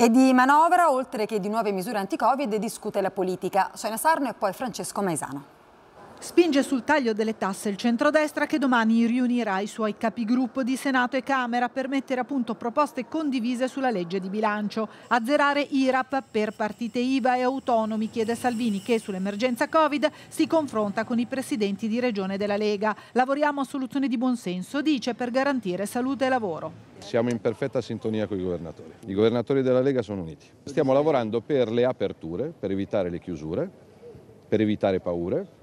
E di manovra, oltre che di nuove misure anti-Covid, discute la politica. Sonia Sarno e poi Francesco Maesano. Spinge sul taglio delle tasse il centrodestra che domani riunirà i suoi capigruppo di Senato e Camera per mettere a punto proposte condivise sulla legge di bilancio. Azzerare IRAP per partite IVA e autonomi chiede Salvini che sull'emergenza Covid si confronta con i presidenti di regione della Lega. Lavoriamo a soluzioni di buonsenso, dice, per garantire salute e lavoro. Siamo in perfetta sintonia con i governatori. I governatori della Lega sono uniti. Stiamo lavorando per le aperture, per evitare le chiusure, per evitare paure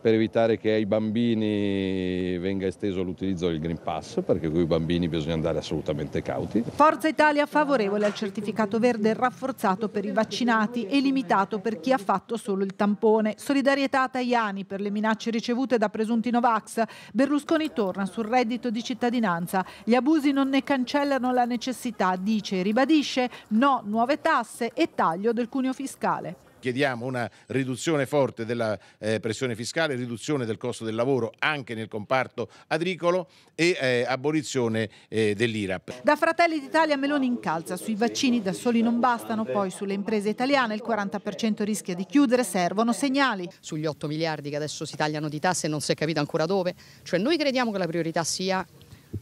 per evitare che ai bambini venga esteso l'utilizzo del Green Pass, perché con i bambini bisogna andare assolutamente cauti. Forza Italia favorevole al certificato verde rafforzato per i vaccinati e limitato per chi ha fatto solo il tampone. Solidarietà a Tajani per le minacce ricevute da presunti Novax. Berlusconi torna sul reddito di cittadinanza. Gli abusi non ne cancellano la necessità, dice e ribadisce, no nuove tasse e taglio del cuneo fiscale chiediamo una riduzione forte della eh, pressione fiscale, riduzione del costo del lavoro anche nel comparto agricolo e eh, abolizione eh, dell'IRAP. Da Fratelli d'Italia Meloni incalza sui vaccini da soli non bastano, poi sulle imprese italiane il 40% rischia di chiudere, servono segnali. Sugli 8 miliardi che adesso si tagliano di tasse non si è capito ancora dove, cioè noi crediamo che la priorità sia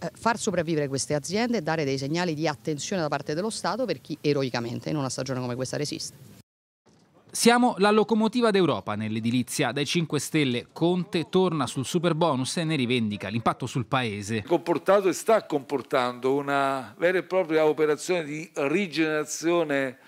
eh, far sopravvivere queste aziende e dare dei segnali di attenzione da parte dello Stato per chi eroicamente in una stagione come questa resiste. Siamo la locomotiva d'Europa nell'edilizia. Dai 5 Stelle Conte torna sul super bonus e ne rivendica l'impatto sul paese. Comportato e sta comportando una vera e propria operazione di rigenerazione